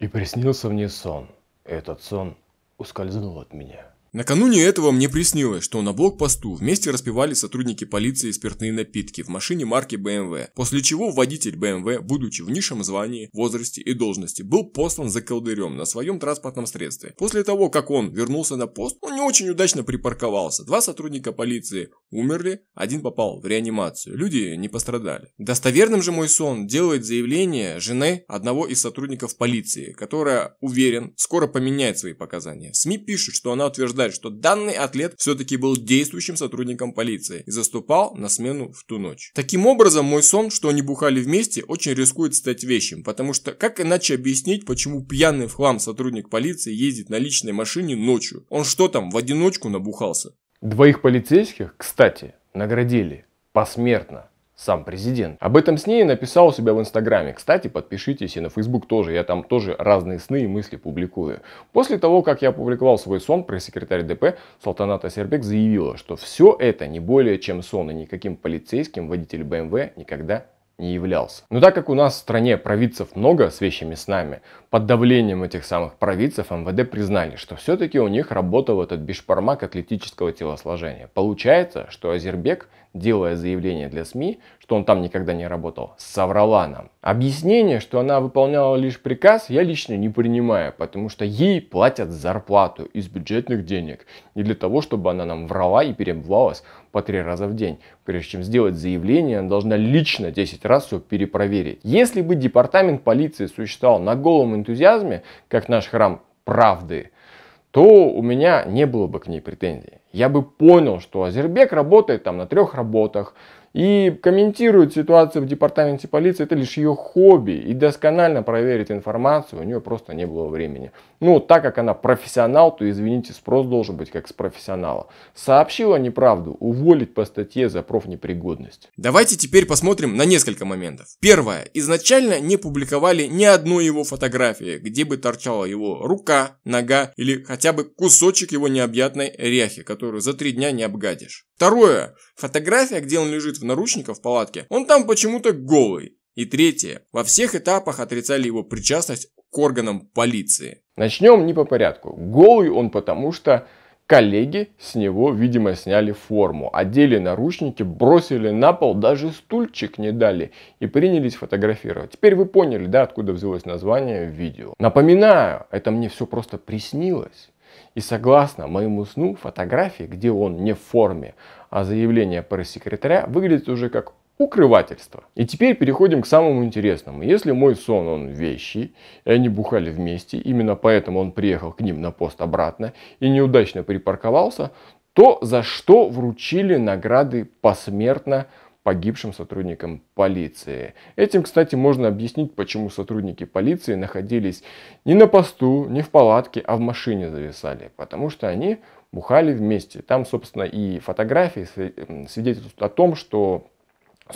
И приснился мне сон. Этот сон ускользнул от меня. Накануне этого мне приснилось, что на блокпосту вместе распивали сотрудники полиции спиртные напитки в машине марки BMW, эм после чего водитель BMW, эм будучи в низшем звании, возрасте и должности, был послан за колдырем на своем транспортном средстве. После того, как он вернулся на пост, он не очень удачно припарковался. Два сотрудника полиции умерли, один попал в реанимацию. Люди не пострадали. Достоверным же мой сон делает заявление жены одного из сотрудников полиции, которая, уверен, скоро поменяет свои показания. СМИ пишут, что она утверждает, утверждает, что данный атлет все-таки был действующим сотрудником полиции и заступал на смену в ту ночь. Таким образом, мой сон, что они бухали вместе, очень рискует стать вещим, потому что как иначе объяснить, почему пьяный в хлам сотрудник полиции ездит на личной машине ночью? Он что там, в одиночку набухался? Двоих полицейских, кстати, наградили посмертно сам президент. Об этом с ней написал у себя в Инстаграме. Кстати, подпишитесь и на Фейсбук тоже, я там тоже разные сны и мысли публикую. После того, как я опубликовал свой сон, пресс-секретарь ДП Салтаната Сербек заявила, что все это не более чем сон, и никаким полицейским водитель БМВ никогда не являлся. Но так как у нас в стране провидцев много с вещами с нами, под давлением этих самых провидцев МВД признали, что все-таки у них работал этот бишпармак атлетического телосложения. Получается, что Азербек делая заявление для СМИ, что он там никогда не работал, соврала нам. Объяснение, что она выполняла лишь приказ, я лично не принимаю, потому что ей платят зарплату из бюджетных денег. Не для того, чтобы она нам врала и перебывалась по три раза в день. Прежде чем сделать заявление, она должна лично 10 раз все перепроверить. Если бы департамент полиции существовал на голом энтузиазме, как наш храм правды – то у меня не было бы к ней претензий. Я бы понял, что Азербек работает там на трех работах, и комментирует ситуацию в департаменте полиции, это лишь ее хобби. И досконально проверить информацию у нее просто не было времени. Ну, так как она профессионал, то, извините, спрос должен быть как с профессионала. Сообщила неправду, уволить по статье за профнепригодность. Давайте теперь посмотрим на несколько моментов. Первое. Изначально не публиковали ни одной его фотографии, где бы торчала его рука, нога или хотя бы кусочек его необъятной ряхи, которую за три дня не обгадишь. Второе. Фотография, где он лежит в наручниках в палатке, он там почему-то голый. И третье. Во всех этапах отрицали его причастность к органам полиции. Начнем не по порядку. Голый он потому, что Коллеги с него, видимо, сняли форму, одели наручники, бросили на пол, даже стульчик не дали и принялись фотографировать. Теперь вы поняли, да, откуда взялось название видео. Напоминаю, это мне все просто приснилось. И согласно моему сну, фотографии, где он не в форме, а заявление пресс-секретаря выглядит уже как укрывательство. И теперь переходим к самому интересному. Если мой сон, он вещи, и они бухали вместе, именно поэтому он приехал к ним на пост обратно и неудачно припарковался, то за что вручили награды посмертно погибшим сотрудникам полиции. Этим, кстати, можно объяснить, почему сотрудники полиции находились не на посту, не в палатке, а в машине зависали. Потому что они бухали вместе. Там, собственно, и фотографии свидетельствуют о том, что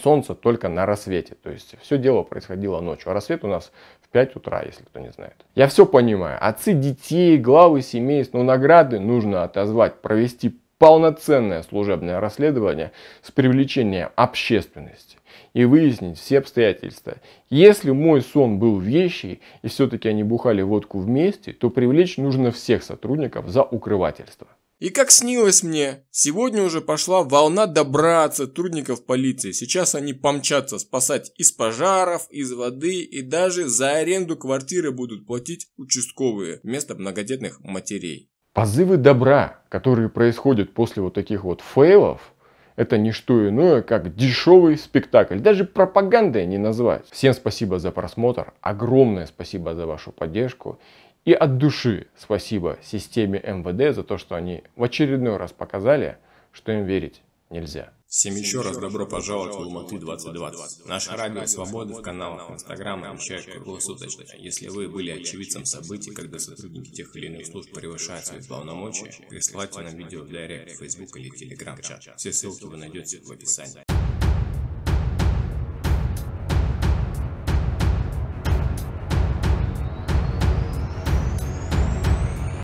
солнце только на рассвете. То есть все дело происходило ночью. А рассвет у нас в 5 утра, если кто не знает. Я все понимаю. Отцы детей, главы семейств, но награды нужно отозвать, провести полноценное служебное расследование с привлечением общественности и выяснить все обстоятельства. Если мой сон был вещий и все-таки они бухали водку вместе, то привлечь нужно всех сотрудников за укрывательство. И как снилось мне, сегодня уже пошла волна добра от сотрудников полиции. Сейчас они помчатся спасать из пожаров, из воды и даже за аренду квартиры будут платить участковые вместо многодетных матерей. Позывы добра, которые происходят после вот таких вот фейлов, это не что иное, как дешевый спектакль. Даже пропагандой не назвать. Всем спасибо за просмотр, огромное спасибо за вашу поддержку. И от души спасибо системе МВД за то, что они в очередной раз показали, что им верить нельзя. Всем еще раз добро пожаловать в Алматы 2020. Наша радио «Свобода» в каналах Инстаграма вещает круглосуточно. Если вы были очевидцем событий, когда сотрудники тех или иных служб превышают свои полномочия, присылайте нам видео в директ, Facebook или Telegram-чат. Все ссылки вы найдете в описании.